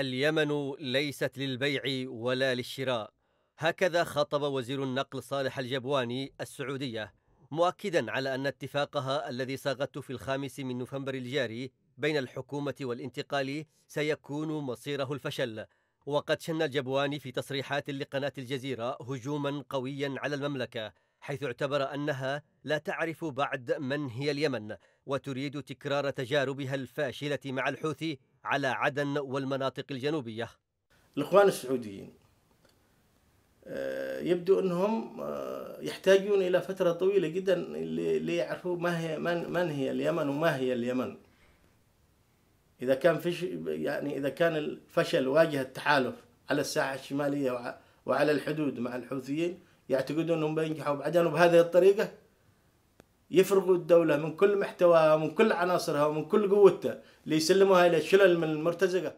اليمن ليست للبيع ولا للشراء هكذا خاطب وزير النقل صالح الجبواني السعودية مؤكدا على أن اتفاقها الذي صاغته في الخامس من نوفمبر الجاري بين الحكومة والانتقال سيكون مصيره الفشل وقد شن الجبواني في تصريحات لقناة الجزيرة هجوما قويا على المملكة حيث اعتبر أنها لا تعرف بعد من هي اليمن وتريد تكرار تجاربها الفاشلة مع الحوثي على عدن والمناطق الجنوبية الإخوان السعوديين آه، يبدو أنهم آه، يحتاجون إلى فترة طويلة جدا ليعرفوا ما هي من, من هي اليمن وما هي اليمن إذا كان فش يعني إذا كان الفشل واجه التحالف على الساحة الشمالية وعلى الحدود مع الحوثيين يعتقدون أنهم بينجحوا بعدين وبهذه الطريقة يفرغوا الدولة من كل محتواها ومن كل عناصرها ومن كل قوتها ليسلموها إلى الشلل من المرتزقة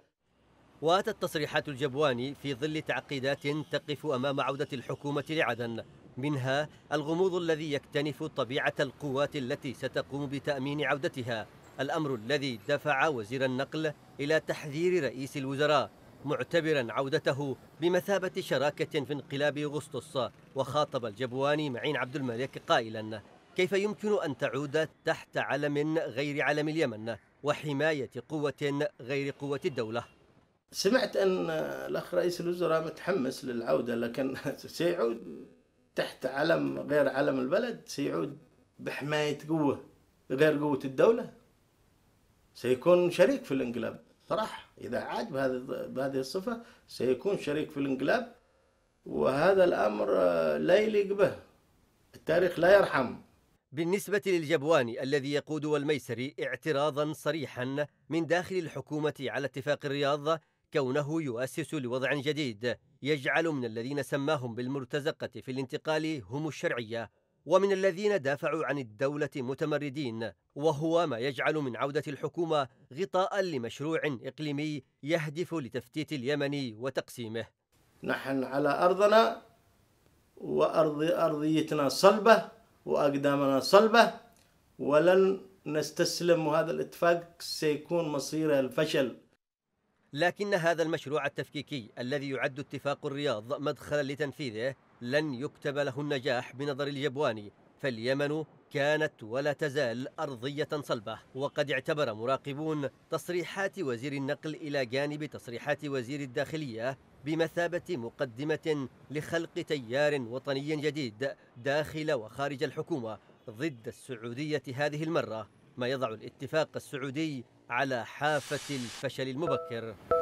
وأتت تصريحات الجبواني في ظل تعقيدات تقف أمام عودة الحكومة لعدن منها الغموض الذي يكتنف طبيعة القوات التي ستقوم بتأمين عودتها الأمر الذي دفع وزير النقل إلى تحذير رئيس الوزراء معتبرا عودته بمثابة شراكة في انقلاب أغسطس وخاطب الجبواني معين عبد الملك قائلا كيف يمكن أن تعود تحت علم غير علم اليمن وحماية قوة غير قوة الدولة؟ سمعت أن الأخ رئيس الوزراء متحمس للعودة لكن سيعود تحت علم غير علم البلد سيعود بحماية قوة غير قوة الدولة سيكون شريك في الانقلاب صراحة إذا عاد بهذه الصفة سيكون شريك في الانقلاب وهذا الأمر لا يليق به التاريخ لا يرحم بالنسبة للجبواني الذي يقود والميسري اعتراضا صريحا من داخل الحكومة على اتفاق الرياض كونه يؤسس لوضع جديد يجعل من الذين سماهم بالمرتزقة في الانتقال هم الشرعية ومن الذين دافعوا عن الدولة متمردين وهو ما يجعل من عودة الحكومة غطاء لمشروع إقليمي يهدف لتفتيت اليمن وتقسيمه نحن على أرضنا وأرضيتنا أرضيتنا صلبة وأقدامنا صلبة ولن نستسلم وهذا الاتفاق سيكون مصيره الفشل لكن هذا المشروع التفكيكي الذي يعد اتفاق الرياض مدخلا لتنفيذه لن يكتب له النجاح بنظر الجبواني فاليمن كانت ولا تزال أرضية صلبة وقد اعتبر مراقبون تصريحات وزير النقل إلى جانب تصريحات وزير الداخلية بمثابة مقدمة لخلق تيار وطني جديد داخل وخارج الحكومة ضد السعودية هذه المرة ما يضع الاتفاق السعودي على حافة الفشل المبكر